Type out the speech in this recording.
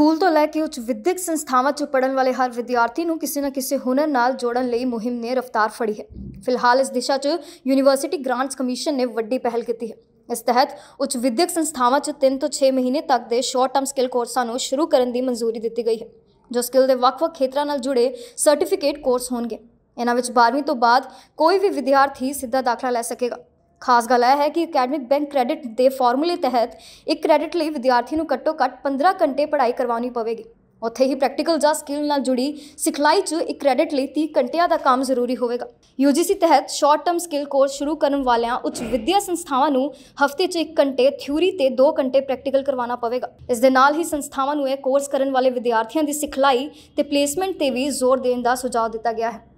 school ਤੋਂ ਲੈ ਕੇ ਉੱਚ ਵਿਦਿਅਕ ਸੰਸਥਾਵਾਂ 'ਚ ਪੜਨ ਵਾਲੇ ਹਰ ਵਿਦਿਆਰਥੀ ਨੂੰ ਕਿਸੇ ਨਾ ਕਿਸੇ ਹੁਨਰ ਨਾਲ ਜੋੜਨ ਲਈ ਮੁਹਿੰਮ ਨੇ ਰਫ਼ਤਾਰ ਫੜੀ ਹੈ ਫਿਲਹਾਲ ਇਸ ਦਿਸ਼ਾ 'ਚ ਯੂਨੀਵਰਸਿਟੀ ਗ੍ਰਾਂਟਸ ਕਮਿਸ਼ਨ ਨੇ ਵੱਡੀ ਪਹਿਲ ਕੀਤੀ ਹੈ ਇਸ ਤਹਿਤ ਉੱਚ ਵਿਦਿਅਕ ਸੰਸਥਾਵਾਂ 'ਚ 3 ਤੋਂ 6 ਮਹੀਨੇ ਤੱਕ ਦੇ ਸ਼ਾਰਟ ਟਰਮ ਸਕਿੱਲ ਕੋਰਸਾਂ ਨੂੰ ਸ਼ੁਰੂ ਕਰਨ ਦੀ ਮਨਜ਼ੂਰੀ ਦਿੱਤੀ ਗਈ ਹੈ ਜੋ ਸਕਿੱਲ ਦੇ ਵੱਖ-ਵੱਖ ਖੇਤਰਾਂ ਨਾਲ ਜੁੜੇ ਸਰਟੀਫਿਕੇਟ ਕੋਰਸ ਹੋਣਗੇ ਇਹਨਾਂ ਵਿੱਚ 12ਵੀਂ ਤੋਂ ਬਾਅਦ ਕੋਈ ਵੀ ਵਿਦਿਆਰਥੀ ਸਿੱਧਾ ਦਾਖਲਾ ਲੈ ਸਕੇਗਾ ਖਾਸ ਗੱਲ ਇਹ ਹੈ ਕਿ ਅਕੈਡਮਿਕ ਬੈਂਕ ਕ੍ਰੈਡਿਟ ਦੇ ਫਾਰਮੂਲੇ ਤਹਿਤ ਇੱਕ ਕ੍ਰੈਡਿਟ ਲਈ ਵਿਦਿਆਰਥੀ ਨੂੰ ਘੱਟੋ ਘੱਟ 15 ਘੰਟੇ ਪੜ੍ਹਾਈ ਕਰਵਾਉਣੀ ਪਵੇਗੀ ਉੱਥੇ ਹੀ ਪ੍ਰੈਕਟੀਕਲ ਜਾਂ ਸਕਿੱਲ ਨਾਲ ਜੁੜੀ ਸਿਖਲਾਈ 'ਚ ਇੱਕ ਕ੍ਰੈਡਿਟ ਲਈ 30 ਘੰਟਿਆਂ ਦਾ ਕੰਮ ਜ਼ਰੂਰੀ ਹੋਵੇਗਾ UGC ਤਹਿਤ ਸ਼ਾਰਟ ਟਰਮ ਸਕਿੱਲ ਕੋਰਸ ਸ਼ੁਰੂ ਕਰਨ ਵਾਲਿਆਂ ਉੱਚ ਵਿਦਿਆ ਸੰਸਥਾਵਾਂ ਨੂੰ ਹਫ਼ਤੇ 'ਚ 1 ਘੰਟੇ ਥਿਊਰੀ ਤੇ 2 ਘੰਟੇ ਪ੍ਰੈਕਟੀਕਲ ਕਰਵਾਉਣਾ ਪਵੇਗਾ ਇਸ ਦੇ ਨਾਲ ਹੀ ਸੰਸਥਾਵਾਂ ਨੂੰ ਇਹ ਕੋਰਸ ਕਰਨ ਵਾਲੇ ਵਿਦਿਆਰਥੀਆਂ ਦੀ ਸਿਖਲਾਈ ਤੇ ਪਲੇਸਮੈਂਟ ਤੇ ਵੀ ਜ਼ੋਰ ਦੇਣ ਦਾ ਸੁਝਾਅ ਦਿੱਤਾ ਗਿਆ ਹੈ